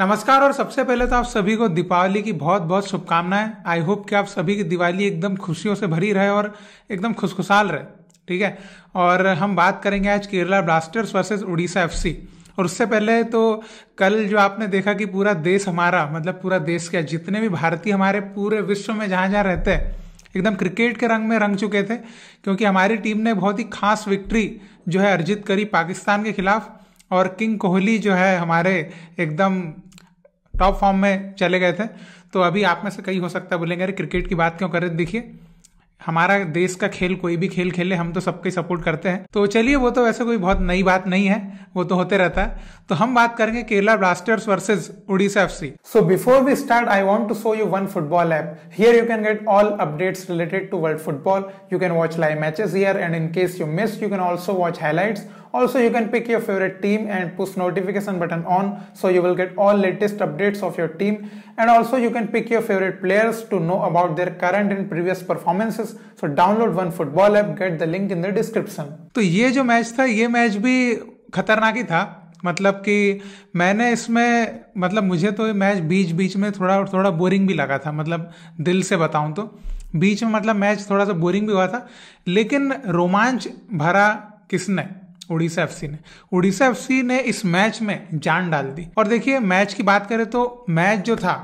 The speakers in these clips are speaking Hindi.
नमस्कार और सबसे पहले तो आप सभी को दीपावली की बहुत बहुत शुभकामनाएं आई होप कि आप सभी की दिवाली एकदम खुशियों से भरी रहे और एकदम खुशखुशहाल रहे ठीक है और हम बात करेंगे आज Kerala Blasters versus Odisha FC और उससे पहले तो कल जो आपने देखा कि पूरा देश हमारा मतलब पूरा देश क्या जितने भी भारतीय हमारे पूरे विश्व में जहाँ जहाँ रहते हैं एकदम क्रिकेट के रंग में रंग चुके थे क्योंकि हमारी टीम ने बहुत ही खास विक्ट्री जो है अर्जित करी पाकिस्तान के खिलाफ और किंग कोहली जो है हमारे एकदम टॉप फॉर्म में चले गए थे तो अभी आप में से कई हो सकता है बोलेंगे अरे क्रिकेट की बात क्यों करें देखिए हमारा देश का खेल कोई भी खेल खेले हम तो सबके सपोर्ट करते हैं तो चलिए वो तो वैसे कोई बहुत नई बात नहीं है वो तो होते रहता है तो हम बात करेंगे Kerala Blasters versus Odisha F C so before we start I want to show you one football app here you can get all updates related to world football you can watch live matches here and in case you miss you can also watch highlights Also, you can pick your favorite team and push notification button on so you will get all latest updates of your team. And also you can pick your favorite players to know about their current and previous performances. So download one football app, get the link in the description. तो ये जो मैच था ये मैच भी खतरनाक ही था मतलब कि मैंने इसमें मतलब मुझे तो मैच बीच बीच में थोड़ा थोड़ा बोरिंग भी लगा था मतलब दिल से बताऊं तो बीच में मतलब मैच थोड़ा सा बोरिंग भी हुआ था लेकिन रोमांच भरा किसने उड़ीसा एफ ने उड़ीसा एफ ने इस मैच में जान डाल दी और देखिए मैच की बात करें तो मैच जो था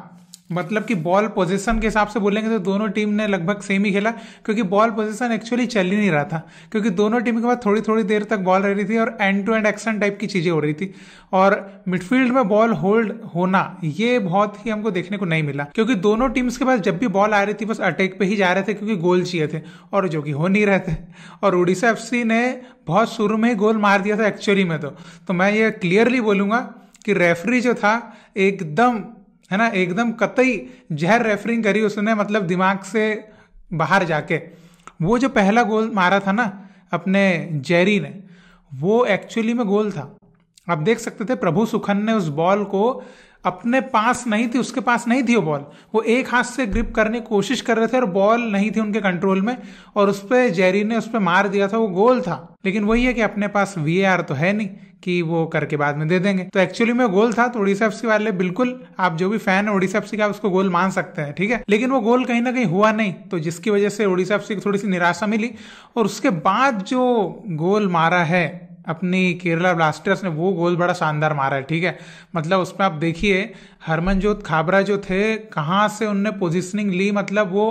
मतलब कि बॉल पोजीशन के हिसाब से बोलेंगे तो दोनों टीम ने लगभग सेम ही खेला क्योंकि बॉल पोजीशन एक्चुअली चल ही नहीं रहा था क्योंकि दोनों टीम के पास थोड़ी थोड़ी देर तक बॉल रह रही थी और end to end action type की चीज़ें हो रही थी और मिडफील्ड में बॉल होल्ड होना ये बहुत ही हमको देखने को नहीं मिला क्योंकि दोनों टीम्स के पास जब भी बॉल आ रही थी बस अटैक पर ही जा रहे थे क्योंकि गोल चाहिए थे और जो कि हो नहीं रहे थे और उड़ीसा एफ ने बहुत शुरू में ही गोल मार दिया था एक्चुअली में तो, तो मैं ये क्लियरली बोलूँगा कि रेफरी जो था एकदम है ना एकदम कतई जहर रेफरिंग करी उसने मतलब दिमाग से बाहर जाके वो जो पहला गोल मारा था ना अपने जेरी ने वो एक्चुअली में गोल था आप देख सकते थे प्रभु सुखन ने उस बॉल को अपने पास नहीं थी उसके पास नहीं थी वो बॉल वो एक हाथ से ग्रिप करने की कोशिश कर रहे थे और बॉल नहीं थी उनके कंट्रोल में और उस पर जेरी ने उस पर मार दिया था वो गोल था लेकिन वही है कि अपने पास वी तो है नहीं कि वो करके बाद में दे देंगे तो एक्चुअली में गोल था तो ओडिशा एफ वाले बिल्कुल आप जो भी फैन है ओडिशा एफ का उसको गोल मान सकते हैं ठीक है लेकिन वो गोल कहीं ना कहीं हुआ नहीं तो जिसकी वजह से ओडिशा एफ को थोड़ी सी निराशा मिली और उसके बाद जो गोल मारा है अपनी केरला ब्लास्टर्स ने वो गोल बड़ा शानदार मारा है ठीक है मतलब उसमें आप देखिए हरमनजोत खाबरा जो थे कहाँ से उनने पोजीशनिंग ली मतलब वो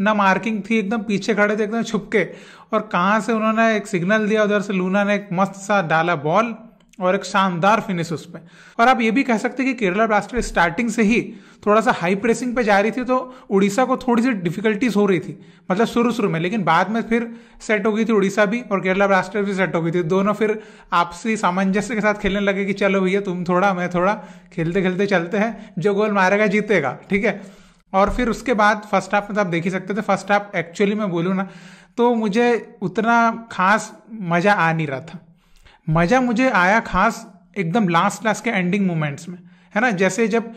ना मार्किंग थी एकदम पीछे खड़े थे एकदम छुपके और कहाँ से उन्होंने एक सिग्नल दिया उधर से लूना ने एक मस्त सा डाला बॉल और एक शानदार फिनिश उस पर और आप ये भी कह सकते हैं कि केरला ब्लास्टर स्टार्टिंग से ही थोड़ा सा हाई प्रेसिंग पे जा रही थी तो उड़ीसा को थोड़ी सी डिफिकल्टीज हो रही थी मतलब शुरू शुरू में लेकिन बाद में फिर सेट हो गई थी उड़ीसा भी और केरला ब्लास्टर भी सेट हो गई थी दोनों फिर आपसी सामंजस्य के साथ खेलने लगे कि चलो भैया तुम थोड़ा मैं थोड़ा खेलते खेलते चलते हैं जो गोल मारेगा जीतेगा ठीक है और फिर उसके बाद फर्स्ट हाफ में तो आप देख ही सकते थे फर्स्ट हाफ एक्चुअली मैं बोलूँ ना तो मुझे उतना खास मज़ा आ नहीं रहा था मज़ा मुझे आया खास एकदम लास्ट लास्ट के एंडिंग मोमेंट्स में है ना जैसे जब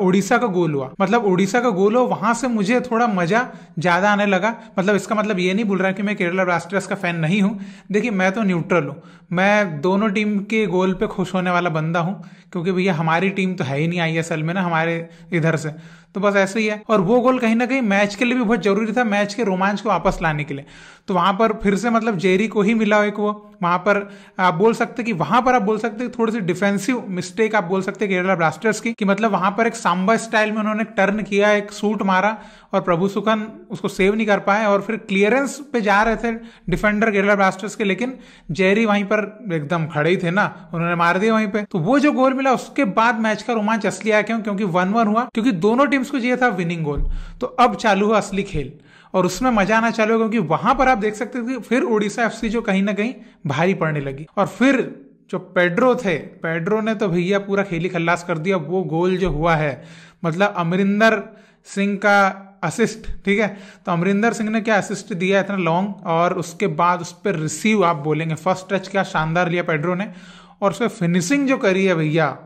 उड़ीसा का गोल हुआ मतलब उड़ीसा का गोल हुआ वहां से मुझे थोड़ा मजा ज्यादा आने लगा मतलब इसका मतलब ये नहीं बोल रहा कि मैं केरला ब्लास्टर्स का फैन नहीं हूं देखिए मैं तो न्यूट्रल हूं मैं दोनों टीम के गोल पे खुश होने वाला बंदा हूं क्योंकि भैया हमारी टीम तो है ही नहीं आई एस एल में ना हमारे इधर से तो बस ऐसे ही है और वो गोल कहीं ना कहीं मैच के लिए भी बहुत जरूरी था मैच के रोमांच को वापस लाने के लिए तो वहां पर फिर से मतलब जेरी को ही मिला एक वो वहां पर आप बोल सकते कि वहां पर आप बोल सकते थोड़ी सी डिफेंसिव मिस्टेक आप बोल सकते केरला ब्लास्टर्स की कि मतलब वहां पर एक सांबा स्टाइल में उन्होंने टर्न किया एक सूट मारा और प्रभु सुखन उसको सेव नहीं कर पाए और फिर क्लियरेंस पे जा रहे थे डिफेंडर केरला ब्लास्टर्स के लेकिन जेरी वहीं पर एकदम खड़े ही थे ना उन्होंने मार दिया वहीं पे तो वो जो गोल मिला उसके बाद मैच का रोमांच असली आया क्यों क्योंकि वन वन हुआ क्योंकि दोनों टीम टीम्स को चाहिए था विनिंग गोल तो अब चालू हुआ असली खेल और उसमें मजा आना चालू हुआ क्योंकि वहां पर आप देख सकते थे फिर उड़ीसा एफ जो कहीं ना कहीं भारी पड़ने लगी और फिर जो पेड्रो थे पेड्रो ने तो भैया पूरा खेली खल्लास कर दिया वो गोल जो हुआ है मतलब अमरिंदर सिंह का असिस्ट ठीक है तो अमरिंदर सिंह ने क्या असिस्ट दिया इतना लॉन्ग और उसके बाद उस पर रिसीव आप बोलेंगे फर्स्ट टच क्या शानदार लिया पेड्रो ने और उसमें फिनिशिंग जो करी है भैया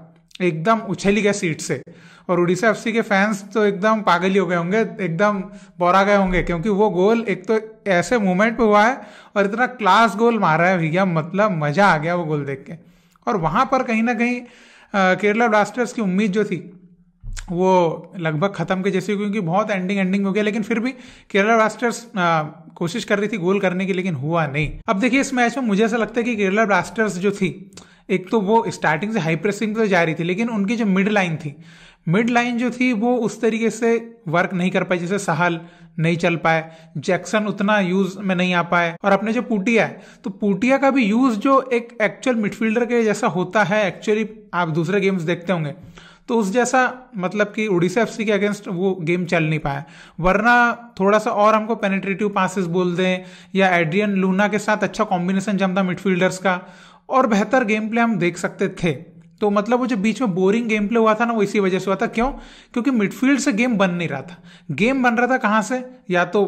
एकदम उछली गए सीट से और उड़ीसा एफ के फैंस तो एकदम पागल ही हो गए होंगे एकदम बोरा गए होंगे क्योंकि वो गोल एक तो ऐसे मोमेंट पे हुआ है और इतना क्लास गोल मारा है भैया मतलब मजा आ गया वो गोल देख के और वहां पर कहीं ना कहीं केरला ब्लास्टर्स की उम्मीद जो थी वो लगभग खत्म के जैसे क्योंकि बहुत एंडिंग एंडिंग हो गया लेकिन फिर भी केरला ब्लास्टर्स कोशिश कर रही थी गोल करने की लेकिन हुआ नहीं अब देखिए इस मैच में मुझे ऐसा लगता है कि केरला ब्लास्टर्स जो थी एक तो वो स्टार्टिंग से हाई प्रेसिंग तो जा रही थी लेकिन उनकी जो मिड लाइन थी मिड लाइन जो थी वो उस तरीके से वर्क नहीं कर पाई जैसे सहल नहीं चल पाए जैक्सन उतना यूज में नहीं आ पाए और अपने जो पुटिया है तो पुटिया का भी यूज जो एक एक्चुअल मिडफील्डर के जैसा होता है एक्चुअली आप दूसरे गेम्स देखते होंगे तो उस जैसा मतलब कि उड़ीसा एफ के अगेंस्ट वो गेम चल नहीं पाया वरना थोड़ा सा और हमको पेनेट्रेटिव पासिस बोल दें या एड्रियन लूना के साथ अच्छा कॉम्बिनेशन जमता मिडफील्डर्स का और बेहतर गेम प्ले हम देख सकते थे तो मतलब वो जो बीच में बोरिंग गेम प्ले हुआ था ना वो इसी वजह से हुआ था क्यों क्योंकि मिडफील्ड से गेम बन नहीं रहा था गेम बन रहा था कहाँ से या तो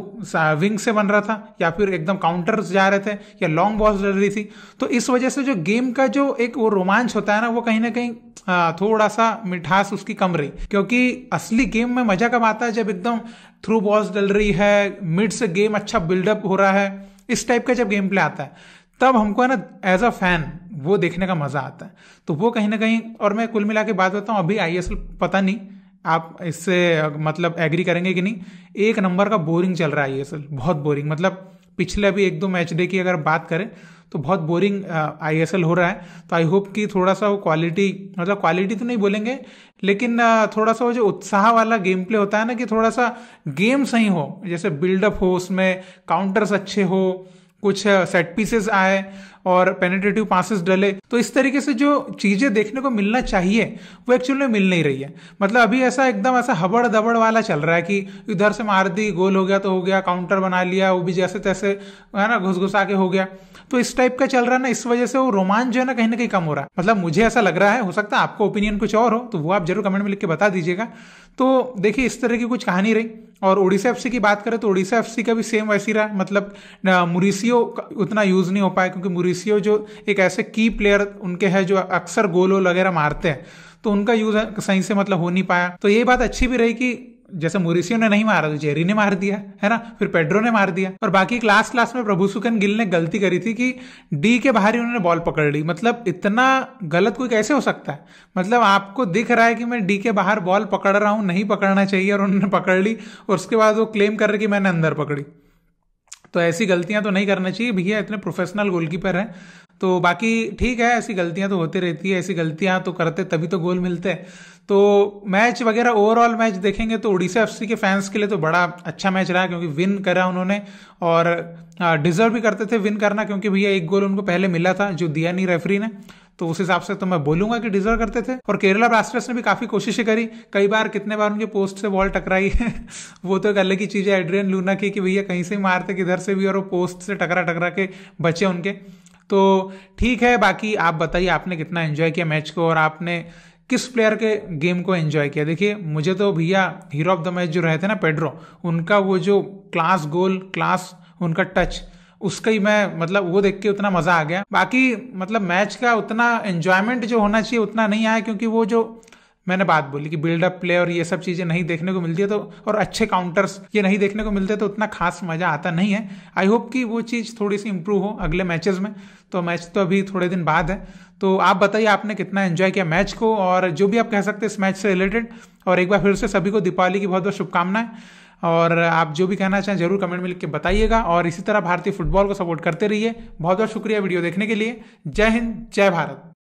विंग से बन रहा था या फिर एकदम काउंटर्स जा रहे थे या लॉन्ग बॉल्स डल रही थी तो इस वजह से जो गेम का जो एक वो रोमांच होता है ना वो कहीं ना कहीं थोड़ा सा मिठास उसकी कम रही क्योंकि असली गेम में मजा कब आता है जब एकदम थ्रू बॉल्स डल रही है मिड से गेम अच्छा बिल्डअप हो रहा है इस टाइप का जब गेम प्ले आता है तब हमको है ना एज अ फैन वो देखने का मजा आता है तो वो कहीं ना कहीं और मैं कुल मिला के बात बताऊँ अभी आई पता नहीं आप इससे मतलब एग्री करेंगे कि नहीं एक नंबर का बोरिंग चल रहा है आई बहुत बोरिंग मतलब पिछले अभी एक दो मैच डे की अगर बात करें तो बहुत बोरिंग आई हो रहा है तो आई होप कि थोड़ा सा वो क्वालिटी मतलब क्वालिटी तो नहीं बोलेंगे लेकिन थोड़ा सा वो जो उत्साह वाला गेम प्ले होता है ना कि थोड़ा सा गेम सही हो जैसे बिल्डअप हो उसमें काउंटर्स अच्छे हो कुछ सेट पीसेस आए और पेनेटेटिव पासिस डले तो इस तरीके से जो चीज़ें देखने को मिलना चाहिए वो एक्चुअल में मिल नहीं रही है मतलब अभी ऐसा एकदम ऐसा हबड़ दबड़ वाला चल रहा है कि इधर से मार दी गोल हो गया तो हो गया काउंटर बना लिया वो भी जैसे तैसे है ना घुस घुसा के हो गया तो इस टाइप का चल रहा है ना इस वजह से वो रोमांच जो है ना कहीं ना कहीं कम हो रहा है मतलब मुझे ऐसा लग रहा है हो सकता है आपको ओपिनियन कुछ और हो तो वो आप जरूर कमेंट में लिख के बता दीजिएगा तो देखिए इस तरह की कुछ कहानी रही और ओडिशा एफ की बात करें तो ओडिशा एफ का भी सेम वैसी रहा मतलब मुरीसियो उतना यूज़ नहीं हो पाया क्योंकि मुरीसियो जो एक ऐसे की प्लेयर उनके हैं जो अक्सर गोल वगैरह मारते हैं तो उनका यूज़ सही से मतलब हो नहीं पाया तो ये बात अच्छी भी रही कि जैसे मोरिसियो ने नहीं मारा तो जेरी ने मार दिया है ना फिर पेड्रो ने मार दिया और बाकी क्लास क्लास में प्रभुसुकन गिल ने गलती करी थी कि डी के बाहर ही उन्होंने बॉल पकड़ ली मतलब इतना गलत कोई कैसे हो सकता है मतलब आपको दिख रहा है कि मैं डी के बाहर बॉल पकड़ रहा हूँ नहीं पकड़ना चाहिए और उन्होंने पकड़ ली और उसके बाद वो क्लेम कर रहे कि मैंने अंदर पकड़ी तो ऐसी गलतियां तो नहीं करना चाहिए भैया इतने प्रोफेशनल गोलकीपर हैं तो बाकी ठीक है ऐसी गलतियां तो होती रहती है ऐसी गलतियां तो करते तभी तो गोल मिलते हैं तो मैच वगैरह ओवरऑल मैच देखेंगे तो उड़ीसा एफ के फैंस के लिए तो बड़ा अच्छा मैच रहा क्योंकि विन करा उन्होंने और डिजर्व भी करते थे विन करना क्योंकि भैया एक गोल उनको पहले मिला था जो दिया नहीं रेफरी ने तो उस हिसाब से तो मैं बोलूंगा कि डिजर्व करते थे और केरला ब्लास्टर्स ने भी काफी कोशिशें करी कई बार कितने बार उनके पोस्ट से बॉल टकराई है वो तो एक अलग ही चीज है एड्रियन लूना की कि भैया कहीं से मारते किधर से भी और वो पोस्ट से टकरा टकरा के बचे उनके तो ठीक है बाकी आप बताइए आपने कितना एंजॉय किया मैच को और आपने किस प्लेयर के गेम को एंजॉय किया देखिए मुझे तो भैया हीरो ऑफ द मैच जो रहे थे ना पेड्रो उनका वो जो क्लास गोल क्लास उनका टच उसका ही मैं मतलब वो देख के उतना मजा आ गया बाकी मतलब मैच का उतना एंजॉयमेंट जो होना चाहिए उतना नहीं आया क्योंकि वो जो मैंने बात बोली कि बिल्डअप प्ले और ये सब चीज़ें नहीं देखने को मिलती है तो और अच्छे काउंटर्स ये नहीं देखने को मिलते तो उतना खास मज़ा आता नहीं है आई होप कि वो चीज़ थोड़ी सी इम्प्रूव हो अगले मैचेस में तो मैच तो अभी थोड़े दिन बाद है तो आप बताइए आपने कितना एंजॉय किया मैच को और जो भी आप कह सकते हैं इस मैच से रिलेटेड और एक बार फिर से सभी को दीपावली की बहुत बहुत शुभकामनाएं और आप जो भी कहना चाहें जरूर कमेंट में लिख के बताइएगा और इसी तरह भारतीय फुटबॉल को सपोर्ट करते रहिए बहुत बहुत शुक्रिया वीडियो देखने के लिए जय हिंद जय भारत